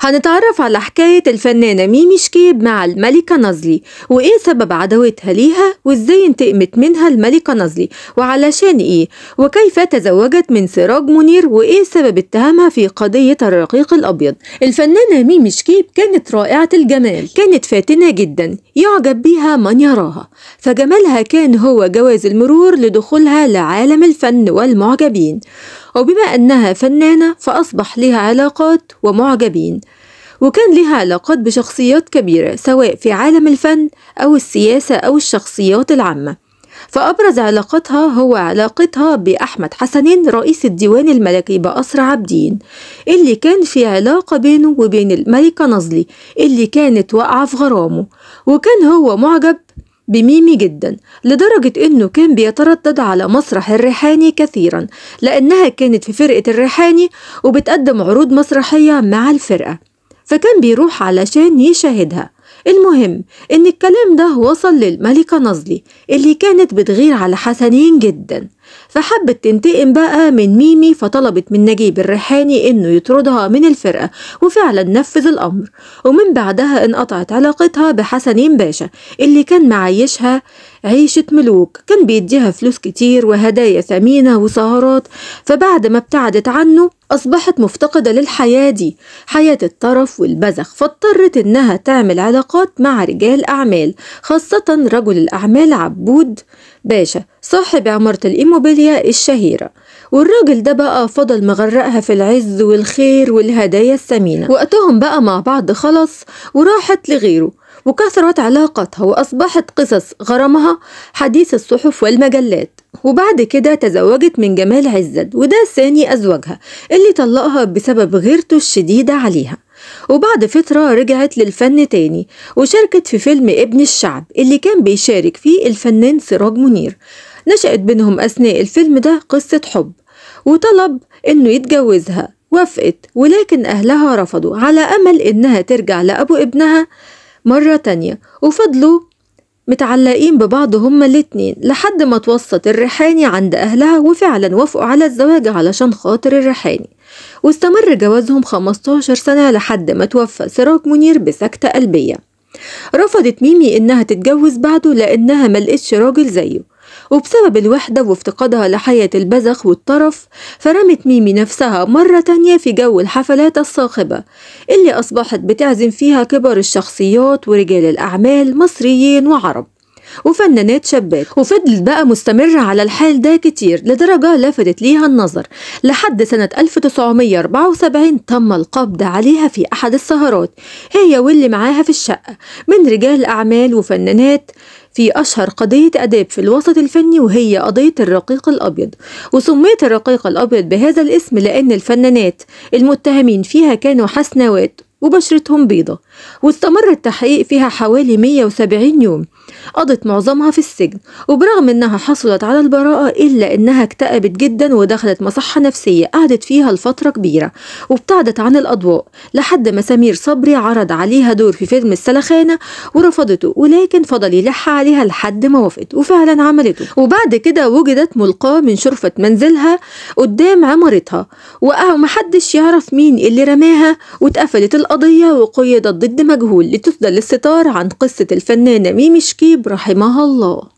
هنتعرف على حكاية الفنانة ميمي شكيب مع الملكة نازلي وإيه سبب عداوتها ليها وإزاي انتقمت منها الملكة نازلي وعلشان إيه وكيف تزوجت من سراج منير وإيه سبب اتهامها في قضية الرقيق الأبيض الفنانة ميمي شكيب كانت رائعة الجمال كانت فاتنة جدا يعجب بيها من يراها فجمالها كان هو جواز المرور لدخولها لعالم الفن والمعجبين وبما أنها فنانة فأصبح لها علاقات ومعجبين وكان لها علاقات بشخصيات كبيرة سواء في عالم الفن أو السياسة أو الشخصيات العامة فأبرز علاقتها هو علاقتها بأحمد حسنين رئيس الديوان الملكي بقصر عابدين اللي كان في علاقة بينه وبين الملكة نظلي اللي كانت واقعة في غرامه وكان هو معجب بميمي جدا لدرجة انه كان بيتردد على مسرح الريحاني كثيرا لانها كانت في فرقة الريحاني وبتقدم عروض مسرحية مع الفرقة فكان بيروح علشان يشاهدها المهم ان الكلام ده وصل للملكة نظلي اللي كانت بتغير على حسنين جدا فحبت تنتقم بقى من ميمي فطلبت من نجيب الريحاني انه يطردها من الفرقة وفعلا نفذ الامر ومن بعدها انقطعت علاقتها بحسنين باشا اللي كان معيشها عيشة ملوك كان بيديها فلوس كتير وهدايا ثمينة وسهرات فبعد ما ابتعدت عنه أصبحت مفتقدة للحياة دي حياة الطرف والبذخ فاضطرت إنها تعمل علاقات مع رجال أعمال خاصة رجل الأعمال عبود باشا صاحب عمارة الإيموبيليا الشهيرة والراجل ده بقى فضل مغرقها في العز والخير والهدايا الثمينة وقتهم بقى مع بعض خلص وراحت لغيره وكثرت علاقتها وأصبحت قصص غرامها حديث الصحف والمجلات وبعد كده تزوجت من جمال عزت وده ثاني أزواجها اللي طلقها بسبب غيرته الشديدة عليها وبعد فترة رجعت للفن تاني وشاركت في فيلم ابن الشعب اللي كان بيشارك فيه الفنان سراج منير نشأت بينهم أثناء الفيلم ده قصة حب وطلب إنه يتجوزها وافقت ولكن أهلها رفضوا على أمل إنها ترجع لأبو ابنها مرة تانية وفضلوا متعلقين ببعض هما الاتنين لحد ما توسط الريحاني عند أهلها وفعلا وافقوا على الزواج علشان خاطر الريحاني واستمر جوازهم 15 سنة لحد ما توفى سراج منير بسكتة قلبية رفضت ميمي إنها تتجوز بعده لأنها ملقتش راجل زيه وبسبب الوحدة وافتقادها لحياة البذخ والطرف فرمت ميمي نفسها مرة تانية في جو الحفلات الصاخبة اللي أصبحت بتعزم فيها كبار الشخصيات ورجال الأعمال مصريين وعرب وفنانات شابات وفضلت بقى مستمرة على الحال ده كتير لدرجة لفتت ليها النظر لحد سنة 1974 تم القبض عليها في أحد السهرات هي واللي معاها في الشقة من رجال أعمال وفنانات في أشهر قضية آداب في الوسط الفني وهي قضية الرقيق الأبيض وسميت الرقيق الأبيض بهذا الاسم لأن الفنانات المتهمين فيها كانوا حسنوات وبشرتهم بيضة واستمر التحقيق فيها حوالي 170 يوم قضت معظمها في السجن وبرغم انها حصلت على البراءة الا انها اكتئبت جدا ودخلت مصحة نفسية قعدت فيها لفترة كبيرة وابتعدت عن الاضواء لحد ما سمير صبري عرض عليها دور في فيلم السلخانة ورفضته ولكن فضل يلح عليها لحد ما وافقت وفعلا عملته وبعد كده وجدت ملقاة من شرفة منزلها قدام عمارتها ومحدش يعرف مين اللي رماها واتقفلت الأرض قضية وقيدت ضد مجهول لتسدل الستار عن قصة الفنانة ميمي شكيب رحمها الله